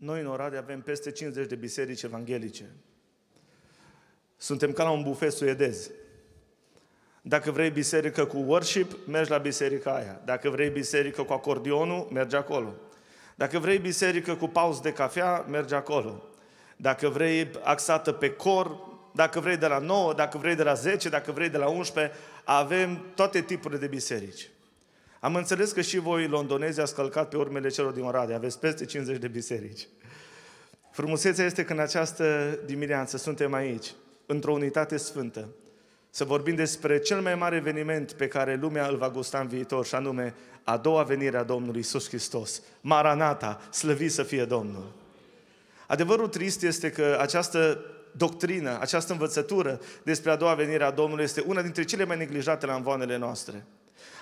Noi în Oradea avem peste 50 de biserici evanghelice. Suntem ca la un bufet suedez. Dacă vrei biserică cu worship, mergi la biserica aia. Dacă vrei biserică cu acordionul, mergi acolo. Dacă vrei biserică cu pauz de cafea, mergi acolo. Dacă vrei axată pe cor, dacă vrei de la 9, dacă vrei de la 10, dacă vrei de la 11, avem toate tipurile de biserici. Am înțeles că și voi, londonezi, ați călcat pe urmele celor din Oradea. Aveți peste 50 de biserici. Frumusețea este că în această dimineață suntem aici, într-o unitate sfântă, să vorbim despre cel mai mare eveniment pe care lumea îl va gusta în viitor, și anume a doua venire a Domnului Isus Hristos. Maranata, slăvi să fie Domnul! Adevărul trist este că această doctrină, această învățătură despre a doua venire a Domnului este una dintre cele mai neglijate la învoanele noastre –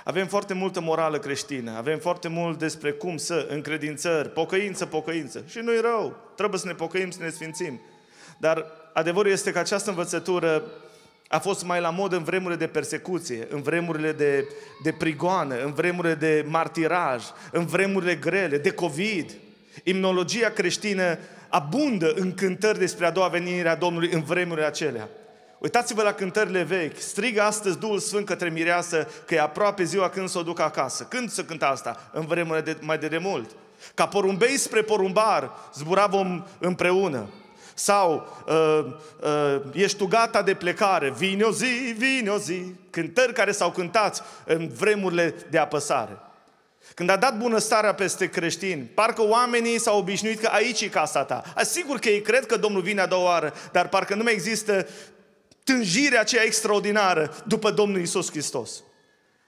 avem foarte multă morală creștină, avem foarte mult despre cum să, încredințări, pocăință, pocăință. Și nu-i rău, trebuie să ne pocăim, să ne sfințim. Dar adevărul este că această învățătură a fost mai la mod în vremurile de persecuție, în vremurile de, de prigoană, în vremurile de martiraj, în vremurile grele, de COVID. Imnologia creștină abundă în cântări despre a doua venire a Domnului în vremurile acelea. Uitați-vă la cântările vechi. Strigă astăzi Duhul Sfânt către mireasă că e aproape ziua când să o duc acasă. Când să cântă asta? În vremurile de, mai de demult. Ca porumbei spre porumbar zbura vom împreună. Sau uh, uh, ești tu gata de plecare, vine o zi, vine o zi. Cântări care s-au cântat în vremurile de apăsare. Când a dat bunăstarea peste creștini, parcă oamenii s-au obișnuit că aici e casa ta. Asigur că ei cred că Domnul vine a doua oară, dar parcă nu mai există tânjirea aceea extraordinară după Domnul Isus Hristos.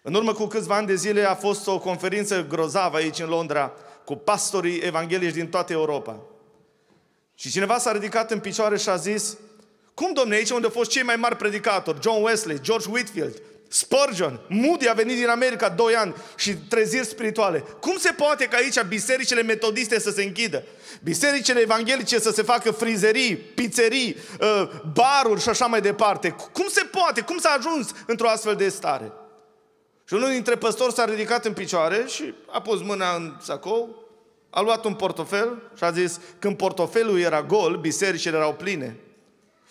În urmă cu câțiva ani de zile a fost o conferință grozavă aici în Londra cu pastorii evanghelici din toată Europa. Și cineva s-a ridicat în picioare și a zis, cum domne, aici unde au fost cei mai mari predicatori, John Wesley, George Whitfield, Spurgeon, Moody a venit din America 2 ani și treziri spirituale. Cum se poate ca aici bisericile metodiste să se închidă? Bisericile evanghelice să se facă frizerii, pizzerii, uh, baruri și așa mai departe. Cum se poate? Cum s-a ajuns într-o astfel de stare? Și unul dintre păstori s-a ridicat în picioare și a pus mâna în sacou, a luat un portofel și a zis, când portofelul era gol, bisericile erau pline.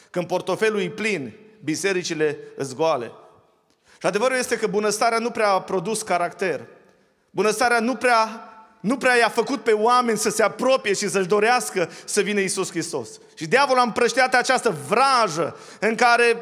Când portofelul e plin, bisericile îți goale. Și adevărul este că bunăstarea nu prea a produs caracter. Bunăstarea nu prea, nu prea i-a făcut pe oameni să se apropie și să-și dorească să vină Isus Hristos. Și diavolul a împrăștiat această vrajă în care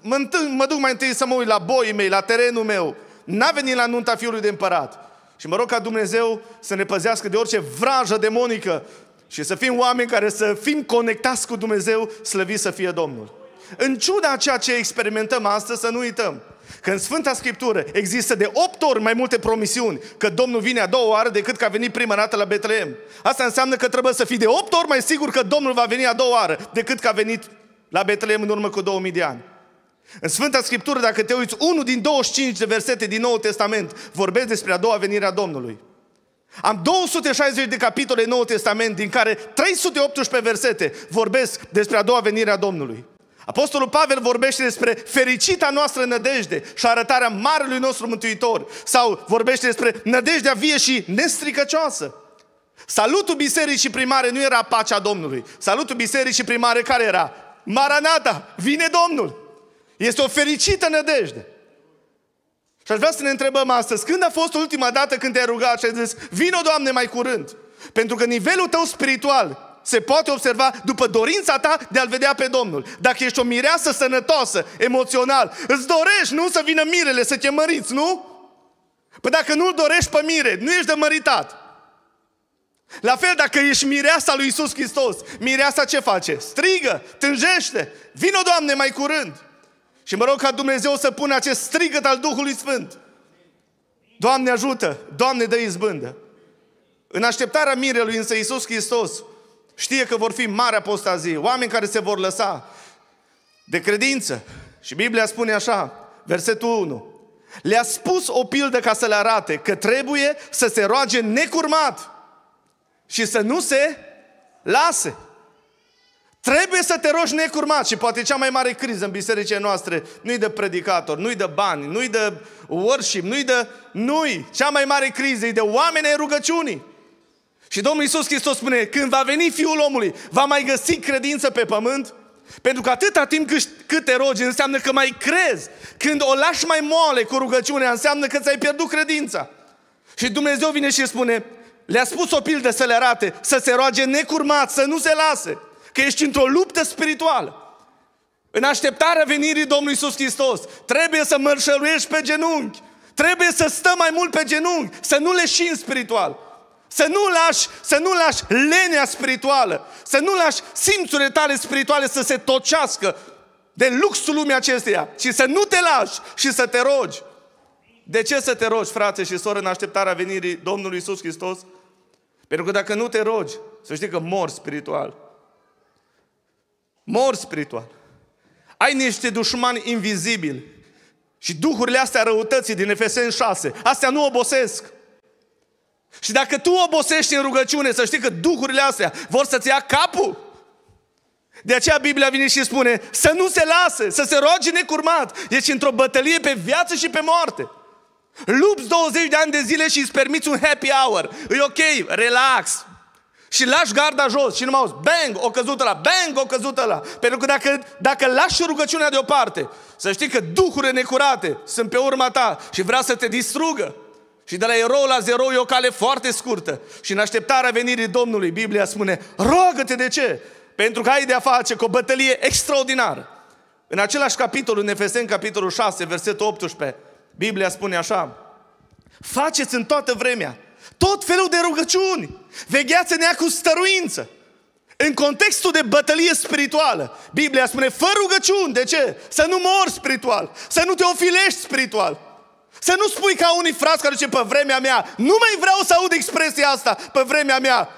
mă, întâln, mă duc mai întâi să mă uit la boii mei, la terenul meu. N-a venit la nunta Fiului de Împărat. Și mă rog ca Dumnezeu să ne păzească de orice vrajă demonică și să fim oameni care să fim conectați cu Dumnezeu, slăvit să fie Domnul. În ciuda ceea ce experimentăm astăzi, să nu uităm. Că în Sfânta Scriptură există de opt ori mai multe promisiuni că Domnul vine a doua oară decât că a venit prima dată la Betleem. Asta înseamnă că trebuie să fii de opt ori mai sigur că Domnul va veni a doua oară decât că a venit la Betleem în urmă cu 2000 de ani. În Sfânta Scriptură, dacă te uiți, unul din 25 de versete din Noul Testament vorbesc despre a doua venire a Domnului. Am 260 de capitole în Noul Testament, din care 318 versete vorbesc despre a doua venire a Domnului. Apostolul Pavel vorbește despre fericita noastră nădejde și arătarea marelui nostru mântuitor. Sau vorbește despre nădejdea vie și nestricăcioasă. Salutul bisericii primare nu era pacea Domnului. Salutul bisericii primare care era? Maranata, vine Domnul! Este o fericită nădejde. Și aș vrea să ne întrebăm astăzi, când a fost ultima dată când te-ai rugat și ai zis, vino Doamne mai curând? Pentru că nivelul tău spiritual se poate observa după dorința ta de a-L vedea pe Domnul. Dacă ești o mireasă sănătoasă, emoțional, îți dorești, nu, să vină mirele, să te măriți, nu? Păi dacă nu-L dorești pe mire, nu ești de măritat. La fel, dacă ești mireasa lui Isus Hristos, mireasa ce face? Strigă, tânjește, vină, Doamne, mai curând. Și mă rog ca Dumnezeu să pună acest strigăt al Duhului Sfânt. Doamne ajută, Doamne dă izbândă. În așteptarea mirelui însă Iisus Hristos Știe că vor fi mari apostazii, oameni care se vor lăsa de credință. Și Biblia spune așa, versetul 1. Le-a spus o pildă ca să le arate că trebuie să se roage necurmat și să nu se lase. Trebuie să te rogi necurmat și poate cea mai mare criză în bisericile noastre nu-i de predicator, nu-i de bani, nu-i de worship, nu-i de... nu -i. Cea mai mare criză e de oameni ai rugăciunii. Și Domnul Iisus Hristos spune, când va veni Fiul omului, va mai găsi credință pe pământ? Pentru că atâta timp cât, te rogi înseamnă că mai crezi. Când o lași mai moale cu rugăciunea, înseamnă că ți-ai pierdut credința. Și Dumnezeu vine și spune, le-a spus o pildă să le arate, să se roage necurmat, să nu se lase, că ești într-o luptă spirituală. În așteptarea venirii Domnului Iisus Hristos, trebuie să mărșăluiești pe genunchi, trebuie să stăm mai mult pe genunchi, să nu leșin spiritual. Să nu lași, să nu lași lenea spirituală, să nu lași simțurile tale spirituale să se tocească de luxul lumii acesteia, ci să nu te lași și să te rogi. De ce să te rogi, frate și soră, în așteptarea venirii Domnului Isus Hristos? Pentru că dacă nu te rogi, să știi că mor spiritual. Mor spiritual. Ai niște dușmani invizibili. Și duhurile astea răutății din Efeseni 6, astea nu obosesc. Și dacă tu obosești în rugăciune, să știi că duhurile astea vor să-ți ia capul. De aceea Biblia vine și spune să nu se lasă, să se roage necurmat. Ești într-o bătălie pe viață și pe moarte. Lupți 20 de ani de zile și îți permiți un happy hour. E ok, relax. Și lași garda jos și nu auzi, bang, o căzută la, bang, o căzută la. Pentru că dacă, dacă lași rugăciunea deoparte, să știi că duhurile necurate sunt pe urma ta și vrea să te distrugă. Și de la erou la zero e o cale foarte scurtă. Și în așteptarea venirii Domnului, Biblia spune, roagă-te de ce? Pentru că ai de-a face cu o bătălie extraordinară. În același capitol, în Efeseni, capitolul 6, versetul 18, Biblia spune așa, faceți în toată vremea tot felul de rugăciuni, vegheați nea cu stăruință. În contextul de bătălie spirituală, Biblia spune, fă rugăciuni, de ce? Să nu mori spiritual, să nu te ofilești spiritual. Să nu spui ca unii frați care zice, pe vremea mea, nu mai vreau să aud expresia asta, pe vremea mea.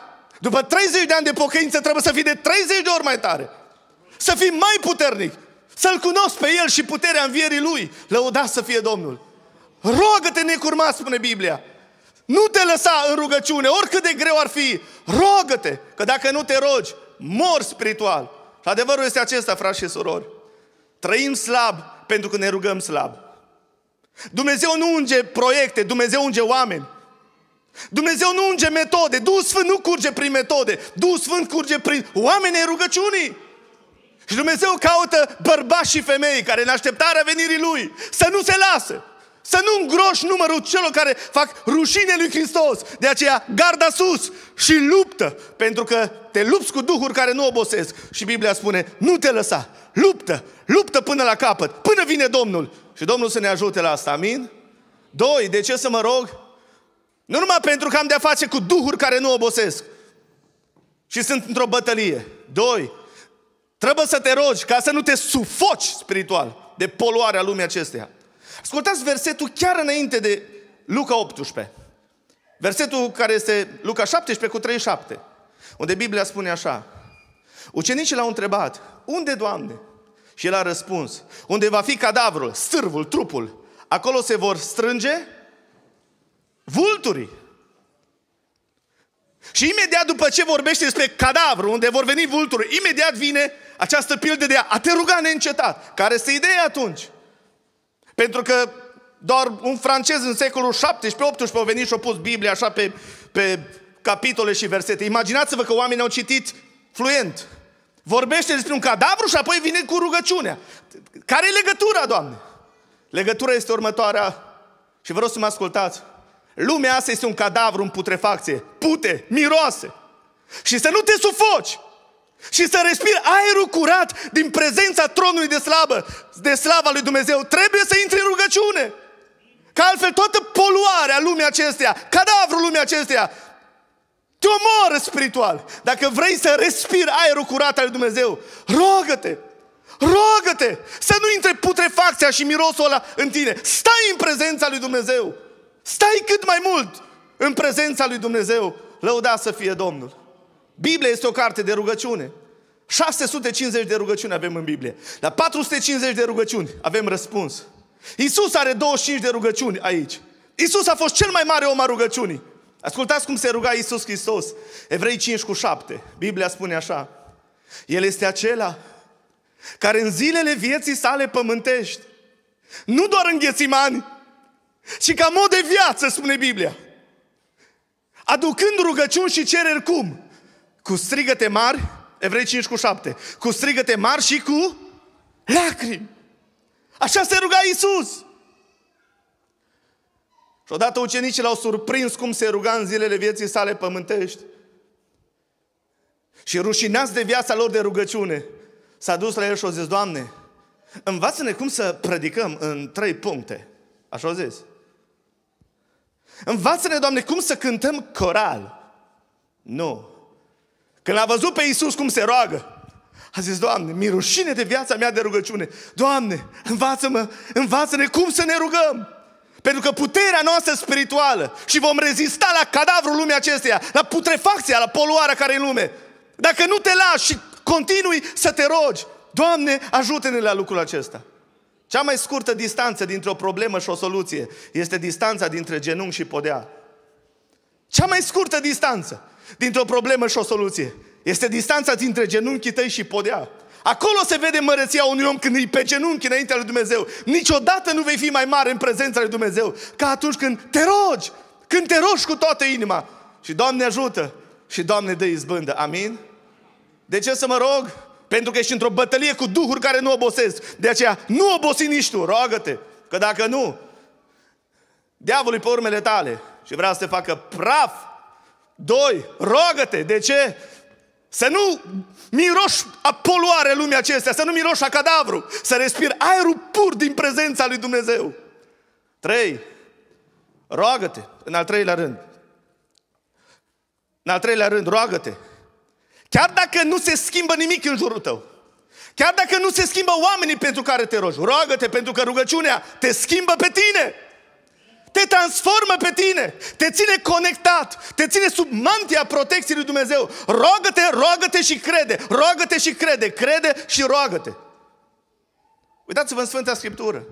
După 30 de ani de pocăință trebuie să fii de 30 de ori mai tare. Să fii mai puternic. Să-L cunosc pe El și puterea învierii Lui. Lăudați să fie Domnul. Roagă-te necurmat, spune Biblia. Nu te lăsa în rugăciune, oricât de greu ar fi. Roagă-te, că dacă nu te rogi, mor spiritual. Și adevărul este acesta, frați și surori. Trăim slab pentru că ne rugăm slab. Dumnezeu nu unge proiecte, Dumnezeu unge oameni. Dumnezeu nu unge metode, Duhul Sfânt nu curge prin metode, Duhul Sfânt curge prin oamenii rugăciunii. Și Dumnezeu caută bărbați și femei care în așteptarea venirii Lui să nu se lasă, să nu îngroși numărul celor care fac rușine lui Hristos. De aceea, garda sus și luptă, pentru că te lupți cu duhuri care nu obosesc. Și Biblia spune, nu te lăsa, luptă, luptă până la capăt, până vine Domnul. Și Domnul să ne ajute la asta, amin? Doi, de ce să mă rog? Nu numai pentru că am de-a face cu duhuri care nu obosesc și sunt într-o bătălie. Doi, trebuie să te rogi ca să nu te sufoci spiritual de poluarea lumii acesteia. Ascultați versetul chiar înainte de Luca 18. Versetul care este Luca 17 cu 37, unde Biblia spune așa. Ucenicii l-au întrebat, unde, Doamne, și el a răspuns, unde va fi cadavrul, stârvul, trupul, acolo se vor strânge vulturii. Și imediat după ce vorbește despre cadavru, unde vor veni vulturi, imediat vine această pildă de a te ruga neîncetat. Care este ideea atunci? Pentru că doar un francez în secolul 17-18 a venit și a pus Biblia așa pe, pe capitole și versete. Imaginați-vă că oamenii au citit fluent vorbește despre un cadavru și apoi vine cu rugăciunea. Care e legătura, Doamne? Legătura este următoarea și vreau să mă ascultați. Lumea asta este un cadavru în putrefacție, pute, miroase. Și să nu te sufoci și să respiri aerul curat din prezența tronului de slavă, de slava lui Dumnezeu, trebuie să intri în rugăciune. Că altfel toată poluarea lumii acesteia, cadavrul lumii acesteia, te spiritual. Dacă vrei să respiri aerul curat al lui Dumnezeu, rogă-te! Rogă-te să nu intre putrefacția și mirosul ăla în tine. Stai în prezența lui Dumnezeu. Stai cât mai mult în prezența lui Dumnezeu. Lăuda să fie Domnul. Biblia este o carte de rugăciune. 650 de rugăciuni avem în Biblie. La 450 de rugăciuni avem răspuns. Isus are 25 de rugăciuni aici. Isus a fost cel mai mare om al rugăciunii. Ascultați cum se ruga Iisus Hristos. Evrei 5 cu 7. Biblia spune așa. El este acela care în zilele vieții sale pământești, nu doar în ghețimani, ci ca mod de viață, spune Biblia, aducând rugăciuni și cereri cum? Cu strigăte mari, Evrei 5 cu 7, cu strigăte mari și cu lacrimi. Așa se ruga Iisus. Și odată ucenicii l-au surprins cum se ruga în zilele vieții sale pământești. Și rușinați de viața lor de rugăciune, s-a dus la el și a zis, Doamne, învață-ne cum să predicăm în trei puncte. Așa a zis. Învață-ne, Doamne, cum să cântăm coral. Nu. Când l-a văzut pe Iisus cum se roagă, a zis, Doamne, mi rușine de viața mea de rugăciune. Doamne, învață-mă, învață-ne cum să ne rugăm. Pentru că puterea noastră spirituală și vom rezista la cadavrul lumii acesteia, la putrefacția, la poluarea care în lume. Dacă nu te lași și continui să te rogi, Doamne, ajută-ne la lucrul acesta. Cea mai scurtă distanță dintre o problemă și o soluție este distanța dintre genunchi și podea. Cea mai scurtă distanță dintre o problemă și o soluție este distanța dintre genunchii tăi și podea. Acolo se vede măreția unui om când îi pe genunchi înaintea lui Dumnezeu. Niciodată nu vei fi mai mare în prezența lui Dumnezeu ca atunci când te rogi, când te rogi cu toată inima. Și Doamne ajută și Doamne dă izbândă. Amin? De ce să mă rog? Pentru că ești într-o bătălie cu duhuri care nu obosesc. De aceea nu obosi nici tu, roagă-te. Că dacă nu, diavolul pe urmele tale și vrea să te facă praf. Doi, roagă-te. De ce? Să nu miroși a poluare lumea acestea, să nu miroși a cadavru, să respiri aerul pur din prezența lui Dumnezeu. Trei, roagă-te, în al treilea rând. În al treilea rând, roagă-te. Chiar dacă nu se schimbă nimic în jurul tău, chiar dacă nu se schimbă oamenii pentru care te rogi, roagă-te pentru că rugăciunea te schimbă pe tine te transformă pe tine, te ține conectat, te ține sub mantia protecției lui Dumnezeu. Roagă-te, roagă-te și crede, roagă-te și crede, crede și roagă-te. Uitați-vă în Sfânta Scriptură.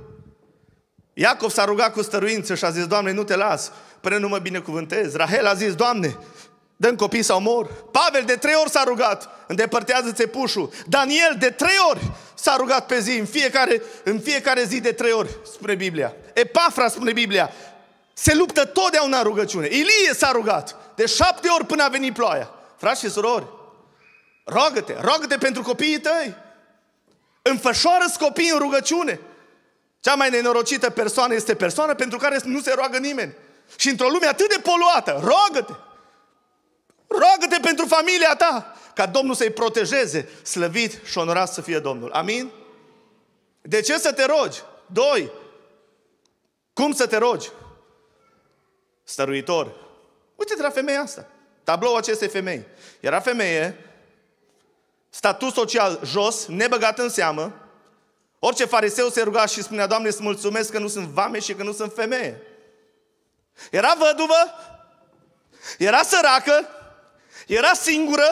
Iacov s-a rugat cu stăruință și a zis, Doamne, nu te las, până nu mă binecuvântez. Rahel a zis, Doamne, dă copii sau mor. Pavel de trei ori s-a rugat, îndepărtează țepușul. Daniel de trei ori s-a rugat pe zi, în fiecare, în fiecare zi de trei ori, spune Biblia. Epafra, spune Biblia, se luptă totdeauna în rugăciune. Ilie s-a rugat de șapte ori până a venit ploaia. Frați și surori, roagă-te, roagă-te pentru copiii tăi. Înfășoară-ți copiii în rugăciune. Cea mai nenorocită persoană este persoana pentru care nu se roagă nimeni. Și într-o lume atât de poluată, roagă-te! Roagă-te pentru familia ta, ca Domnul să-i protejeze, slăvit și onorat să fie Domnul. Amin? De ce să te rogi? Doi, cum să te rogi? stăruitor. Uite-te la femeia asta. Tablou acestei femei. Era femeie, statut social jos, nebăgat în seamă. Orice fariseu se ruga și spunea, Doamne, îți mulțumesc că nu sunt vame și că nu sunt femeie. Era văduvă, era săracă, era singură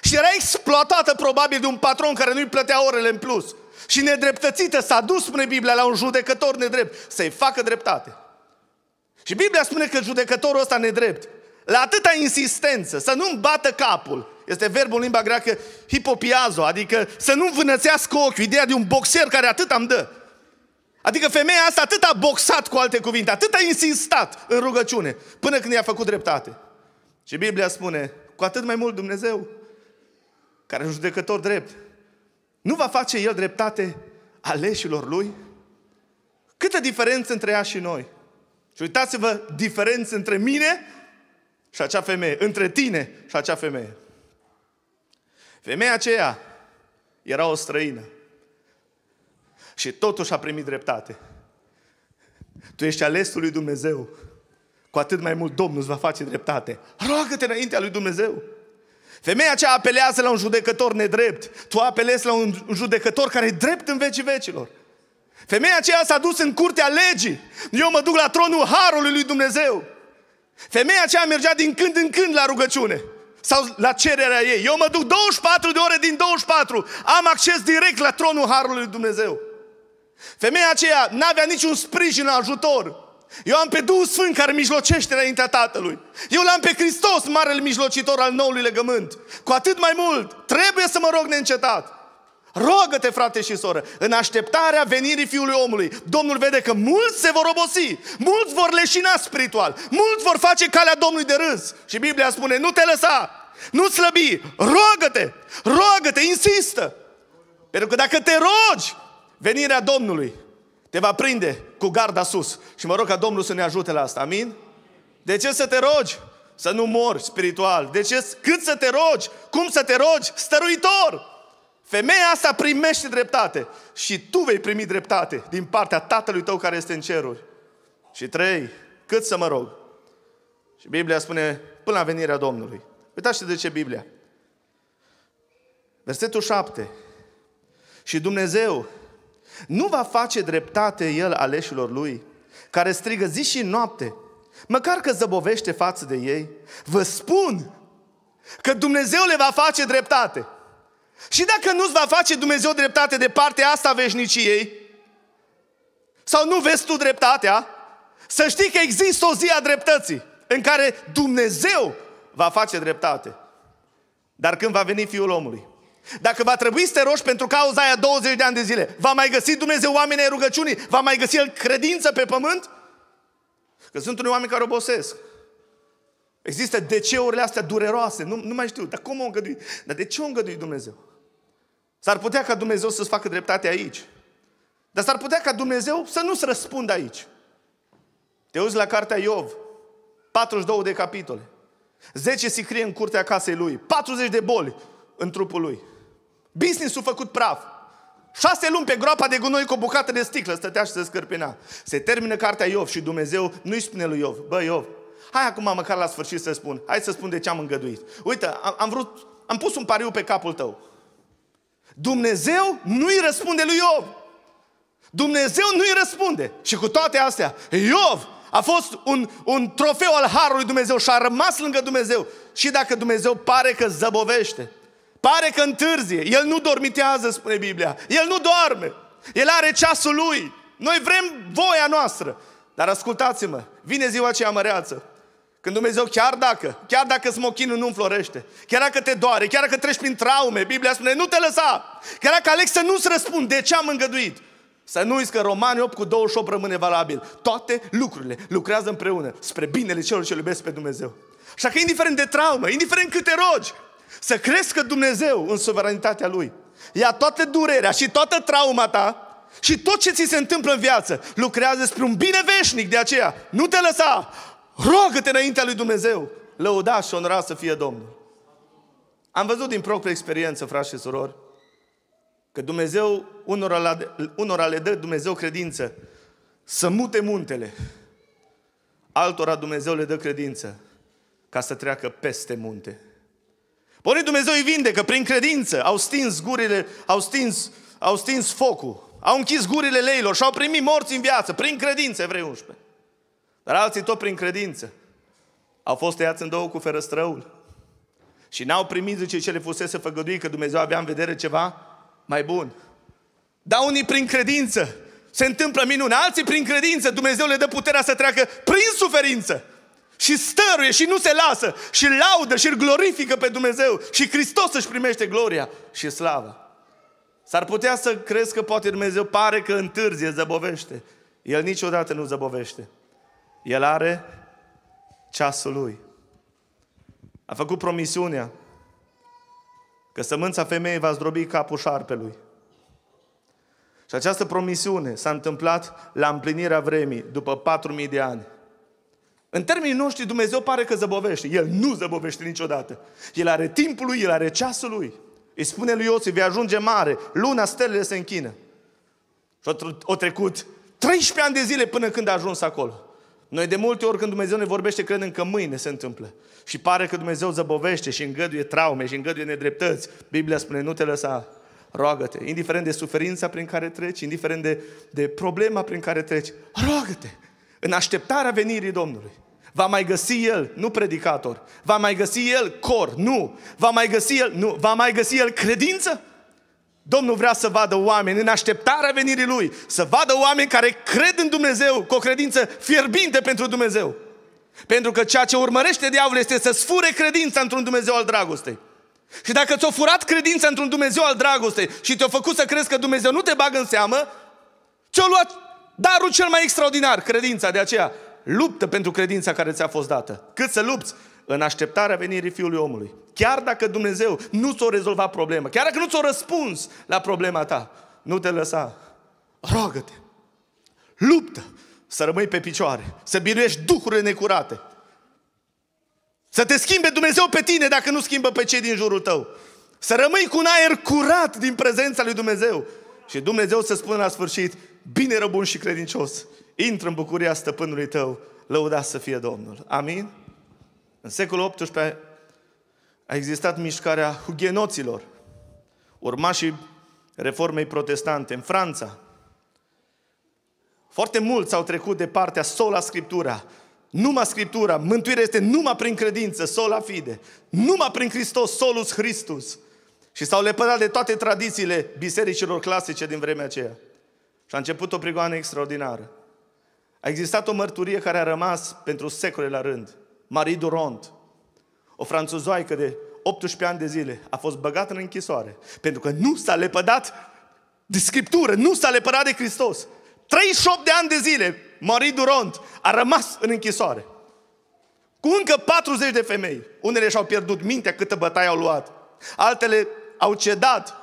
și era exploatată probabil de un patron care nu-i plătea orele în plus. Și nedreptățită s-a dus, spune Biblia, la un judecător nedrept să-i facă dreptate. Și Biblia spune că judecătorul ăsta nedrept, la atâta insistență, să nu-mi bată capul, este verbul în limba greacă hipopiazo, adică să nu vânățească ochiul, ideea de un boxer care atât am dă. Adică femeia asta atât a boxat cu alte cuvinte, atât a insistat în rugăciune, până când i-a făcut dreptate. Și Biblia spune, cu atât mai mult Dumnezeu, care e un judecător drept, nu va face El dreptate aleșilor Lui? Câtă diferență între ea și noi? Și uitați-vă diferență între mine și acea femeie, între tine și acea femeie. Femeia aceea era o străină și totuși a primit dreptate. Tu ești alesul lui Dumnezeu. Cu atât mai mult Domnul îți va face dreptate. Roagă-te înaintea lui Dumnezeu. Femeia aceea apelează la un judecător nedrept. Tu apelezi la un judecător care e drept în vecii vecilor. Femeia aceea s-a dus în curtea legii. Eu mă duc la tronul Harului lui Dumnezeu. Femeia aceea mergea din când în când la rugăciune sau la cererea ei. Eu mă duc 24 de ore din 24. Am acces direct la tronul Harului lui Dumnezeu. Femeia aceea n-avea niciun sprijin, ajutor. Eu am pe Duhul Sfânt care mijlocește înaintea Tatălui. Eu l-am pe Hristos, marele mijlocitor al noului legământ. Cu atât mai mult, trebuie să mă rog neîncetat. Rogă-te, frate și soră, în așteptarea venirii Fiului Omului. Domnul vede că mulți se vor obosi, mulți vor leșina spiritual, mulți vor face calea Domnului de râs. Și Biblia spune, nu te lăsa, nu slăbi, rogă-te, rogă-te, insistă. Pentru că dacă te rogi, venirea Domnului te va prinde cu garda sus. Și mă rog ca Domnul să ne ajute la asta, amin? De ce să te rogi? Să nu mori spiritual. De ce? Cât să te rogi? Cum să te rogi? Stăruitor! Femeia asta primește dreptate și tu vei primi dreptate din partea Tatălui tău care este în ceruri. Și trei, cât să mă rog. Și Biblia spune până la venirea Domnului. Uitați de ce Biblia. Versetul 7. Și Dumnezeu nu va face dreptate El aleșilor Lui, care strigă zi și noapte, măcar că zăbovește față de ei. Vă spun că Dumnezeu le va face dreptate. Și dacă nu-ți va face Dumnezeu dreptate de partea asta a veșniciei, sau nu vezi tu dreptatea, să știi că există o zi a dreptății în care Dumnezeu va face dreptate. Dar când va veni Fiul omului? Dacă va trebui să te rogi pentru cauza aia 20 de ani de zile, va mai găsi Dumnezeu oamenii ai rugăciunii? Va mai găsi El credință pe pământ? Că sunt unii oameni care obosesc. Există de deceurile astea dureroase, nu, nu mai știu, dar cum o îngădui? Dar de ce o îngădui Dumnezeu? S-ar putea ca Dumnezeu să-ți facă dreptate aici. Dar s-ar putea ca Dumnezeu să nu-ți răspundă aici. Te uiți la cartea Iov, 42 de capitole, 10 sicrie în curtea casei lui, 40 de boli în trupul lui, business-ul făcut praf, Șase luni pe groapa de gunoi cu o bucată de sticlă stătea și se scârpina. Se termină cartea Iov și Dumnezeu nu-i spune lui Iov, bă Iov, hai acum măcar la sfârșit să spun, hai să spun de ce am îngăduit. Uite, am, am vrut, am pus un pariu pe capul tău. Dumnezeu nu-i răspunde lui Iov. Dumnezeu nu-i răspunde. Și cu toate astea, Iov a fost un, un trofeu al Harului Dumnezeu și a rămas lângă Dumnezeu. Și dacă Dumnezeu pare că zăbovește, pare că întârzie, el nu dormitează, spune Biblia. El nu doarme. El are ceasul lui. Noi vrem voia noastră. Dar ascultați-mă, vine ziua aceea măreață. Când Dumnezeu, chiar dacă, chiar dacă smochinul nu înflorește, chiar dacă te doare, chiar dacă treci prin traume, Biblia spune, nu te lăsa! Chiar dacă Alex să nu-ți răspund de ce am îngăduit. Să nu uiți că Romani 8 cu 28 rămâne valabil. Toate lucrurile lucrează împreună spre binele celor ce iubesc pe Dumnezeu. Așa că indiferent de traumă, indiferent cât te rogi, să crezi că Dumnezeu în suveranitatea Lui ia toată durerea și toată trauma ta și tot ce ți se întâmplă în viață lucrează spre un bine veșnic. De aceea, nu te lăsa! Roagă-te înaintea lui Dumnezeu. Lăuda și onora să fie Domnul. Am văzut din proprie experiență, frați și surori, că Dumnezeu, unora, la, unora le dă Dumnezeu credință să mute muntele. Altora Dumnezeu le dă credință ca să treacă peste munte. Păi Dumnezeu îi vindecă prin credință. Au stins gurile, au stins, au stins focul, au închis gurile leilor și au primit morți în viață prin credință, evrei 11. Dar alții tot prin credință au fost tăiați în două cu ferăstrăul. Și n-au primit, zice, ce le fusese făgăduit, că Dumnezeu avea în vedere ceva mai bun. Dar unii prin credință se întâmplă minune, alții prin credință Dumnezeu le dă puterea să treacă prin suferință. Și stăruie și nu se lasă și laudă și glorifică pe Dumnezeu și Hristos își primește gloria și slava. S-ar putea să crezi că poate Dumnezeu pare că întârzie, zăbovește. El niciodată nu zăbovește. El are ceasul lui. A făcut promisiunea că sămânța femeii va zdrobi capul șarpelui. Și această promisiune s-a întâmplat la împlinirea vremii, după 4000 de ani. În termenii noștri, Dumnezeu pare că zăbovește. El nu zăbovește niciodată. El are timpul lui, el are ceasul lui. Îi spune lui Iosif, vei ajunge mare, luna, stelele se închină. Și o trecut 13 ani de zile până când a ajuns acolo. Noi de multe ori când Dumnezeu ne vorbește, credem că mâine se întâmplă. Și pare că Dumnezeu zăbovește și îngăduie traume și îngăduie nedreptăți. Biblia spune, nu te lăsa, roagă-te. Indiferent de suferința prin care treci, indiferent de, de problema prin care treci, roagă-te. În așteptarea venirii Domnului. Va mai găsi El, nu predicator. Va mai găsi El cor, nu. Va mai găsi El, nu. Va mai găsi El credință. Domnul vrea să vadă oameni în așteptarea venirii Lui, să vadă oameni care cred în Dumnezeu cu o credință fierbinte pentru Dumnezeu. Pentru că ceea ce urmărește diavolul este să sfure credința într-un Dumnezeu al dragostei. Și dacă ți-a furat credința într-un Dumnezeu al dragostei și te-a făcut să crezi că Dumnezeu nu te bagă în seamă, ți-a luat darul cel mai extraordinar, credința. De aceea, luptă pentru credința care ți-a fost dată. Cât să lupți, în așteptarea venirii Fiului Omului. Chiar dacă Dumnezeu nu ți-o rezolva problema, chiar dacă nu ți-o răspuns la problema ta, nu te lăsa. roagă te Luptă! Să rămâi pe picioare, să biruiești duhurile necurate. Să te schimbe Dumnezeu pe tine dacă nu schimbă pe cei din jurul tău. Să rămâi cu un aer curat din prezența lui Dumnezeu. Și Dumnezeu să spună la sfârșit, bine răbun și credincios, intră în bucuria stăpânului tău, lăudați să fie Domnul. Amin? În secolul XVIII a existat mișcarea hugenoților, urmașii reformei protestante în Franța. Foarte mulți au trecut de partea sola Scriptura, numai Scriptura, mântuirea este numai prin credință, sola fide, numai prin Hristos, solus Christus. Și s-au lepădat de toate tradițiile bisericilor clasice din vremea aceea. Și a început o prigoană extraordinară. A existat o mărturie care a rămas pentru secole la rând. Marie Durand, o franțuzoaică de 18 ani de zile, a fost băgată în închisoare pentru că nu s-a lepădat de Scriptură, nu s-a lepădat de Hristos. 38 de ani de zile, Marie Durand a rămas în închisoare. Cu încă 40 de femei. Unele și-au pierdut mintea câtă bătaie au luat. Altele au cedat.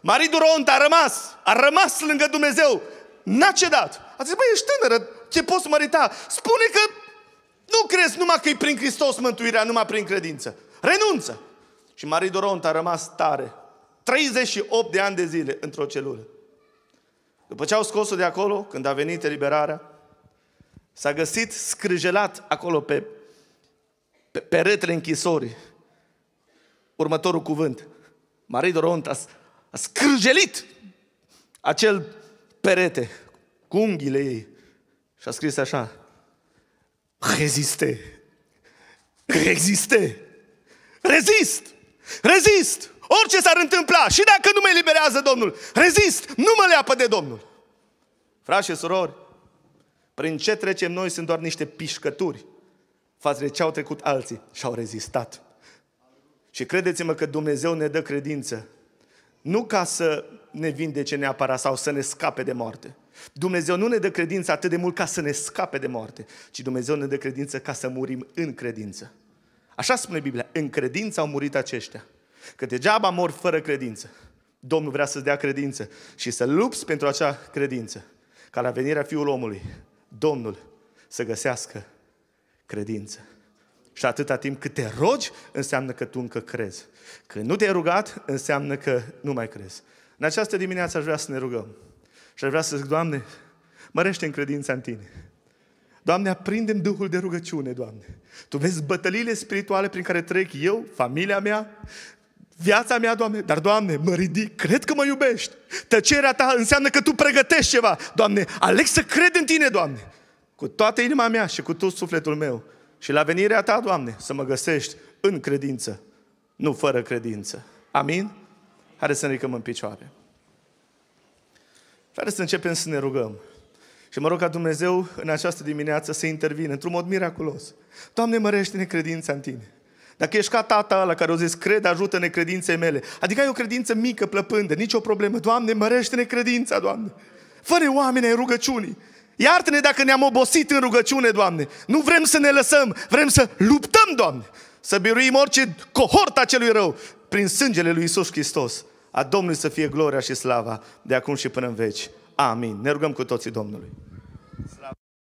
Marie Durand a rămas, a rămas lângă Dumnezeu. N-a cedat. A zis, băi, ești tânără, ce poți mărita? Spune că nu crezi numai că e prin Hristos mântuirea, numai prin credință. Renunță! Și Marie Doront a rămas tare. 38 de ani de zile într-o celulă. După ce au scos-o de acolo, când a venit eliberarea, s-a găsit scrijelat acolo pe, pe peretele închisorii următorul cuvânt. Marie Doront a, a scrijelit acel perete cu unghiile ei și a scris așa, Reziste. Reziste. Rezist. Rezist. Orice s-ar întâmpla, și dacă nu mă eliberează Domnul, rezist, nu mă leapă de Domnul. Frați și surori, prin ce trecem noi sunt doar niște pișcături față de ce au trecut alții și au rezistat. Și credeți-mă că Dumnezeu ne dă credință, nu ca să ne vindece neapărat sau să ne scape de moarte, Dumnezeu nu ne dă credință atât de mult ca să ne scape de moarte, ci Dumnezeu ne dă credință ca să murim în credință. Așa spune Biblia, în credință au murit aceștia. Că degeaba mor fără credință. Domnul vrea să-ți dea credință și să lupți pentru acea credință. Ca la venirea Fiul omului, Domnul să găsească credință. Și atâta timp cât te rogi, înseamnă că tu încă crezi. Când nu te-ai rugat, înseamnă că nu mai crezi. În această dimineață aș vrea să ne rugăm. Și aș vrea să zic, Doamne, mărește în credința în Tine. Doamne, aprindem Duhul de rugăciune, Doamne. Tu vezi bătăliile spirituale prin care trec eu, familia mea, viața mea, Doamne, dar, Doamne, mă ridic, cred că mă iubești. Tăcerea ta înseamnă că Tu pregătești ceva. Doamne, aleg să cred în Tine, Doamne, cu toată inima mea și cu tot sufletul meu. Și la venirea Ta, Doamne, să mă găsești în credință, nu fără credință. Amin? Haideți să ne ridicăm în picioare. Haideți să începem să ne rugăm. Și mă rog ca Dumnezeu în această dimineață să intervine într-un mod miraculos. Doamne, mărește-ne credința în Tine. Dacă ești ca tata la care o zis, cred, ajută-ne credinței mele. Adică ai o credință mică, plăpândă, nicio problemă. Doamne, mărește-ne credința, Doamne. Fără oameni ai rugăciunii. Iartă-ne dacă ne-am obosit în rugăciune, Doamne. Nu vrem să ne lăsăm, vrem să luptăm, Doamne. Să biruim orice cohort celui rău prin sângele lui Isus Hristos. A Domnului să fie gloria și slava de acum și până în veci. Amin. Ne rugăm cu toții Domnului. Slavă.